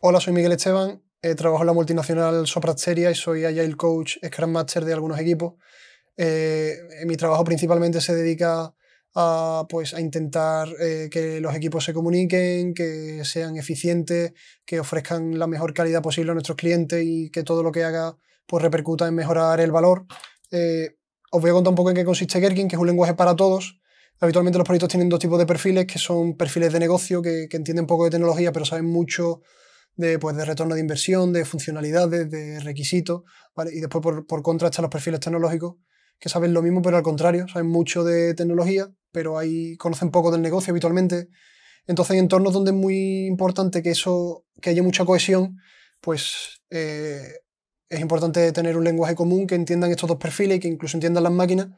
Hola, soy Miguel Esteban, eh, trabajo en la multinacional Soprasteria y soy Agile Coach, Scrum Master de algunos equipos. Eh, mi trabajo principalmente se dedica a, pues, a intentar eh, que los equipos se comuniquen, que sean eficientes, que ofrezcan la mejor calidad posible a nuestros clientes y que todo lo que haga pues, repercuta en mejorar el valor. os voy a contar un poco en qué consiste Gherkin, que es un lenguaje para todos. Habitualmente los proyectos tienen dos tipos de perfiles, que son perfiles de negocio, que, que entienden poco de tecnología, pero saben mucho de, pues, de retorno de inversión, de funcionalidades, de requisitos, Y después, por, por contra, están los perfiles tecnológicos, que saben lo mismo, pero al contrario, saben mucho de tecnología, pero ahí conocen poco del negocio habitualmente. Entonces, en entornos donde es muy importante que eso, que haya mucha cohesión, pues eh, es importante tener un lenguaje común que entiendan estos dos perfiles y que incluso entiendan las máquinas,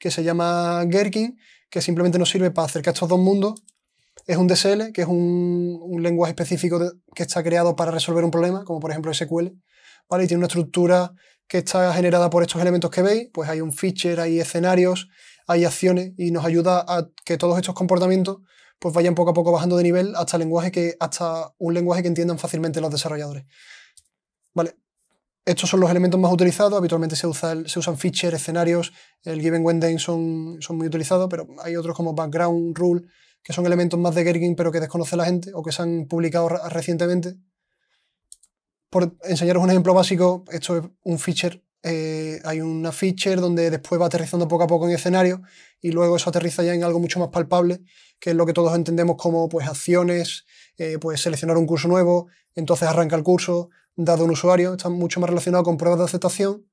que se llama Gherkin, que simplemente nos sirve para acercar estos dos mundos es un DSL, que es un, lenguaje específico que está creado para resolver un problema, como por ejemplo SQL, ¿vale? Y tiene una estructura que está generada por estos elementos que veis, pues hay un feature, hay escenarios, hay acciones y nos ayuda a que todos estos comportamientos pues vayan poco a poco bajando de nivel hasta un lenguaje que entiendan fácilmente los desarrolladores. Vale. Estos son los elementos más utilizados, habitualmente se, usan feature, escenarios, el given when then son muy utilizados, pero hay otros como background, rule, que son elementos más de Gherkin pero que desconoce la gente o que se han publicado recientemente. Por enseñaros un ejemplo básico, esto es un feature eh, hay una feature donde después va aterrizando poco a poco en escenario y luego eso aterriza ya en algo mucho más palpable, que es lo que todos entendemos como pues, acciones, eh, pues seleccionar un curso nuevo, entonces arranca el curso, dado un usuario, está mucho más relacionado con pruebas de aceptación.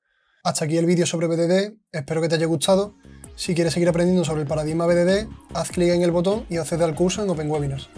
Hasta aquí el vídeo sobre BDD, espero que te haya gustado. Si quieres seguir aprendiendo sobre el paradigma BDD, haz clic en el botón y accede al curso en Open Webinars.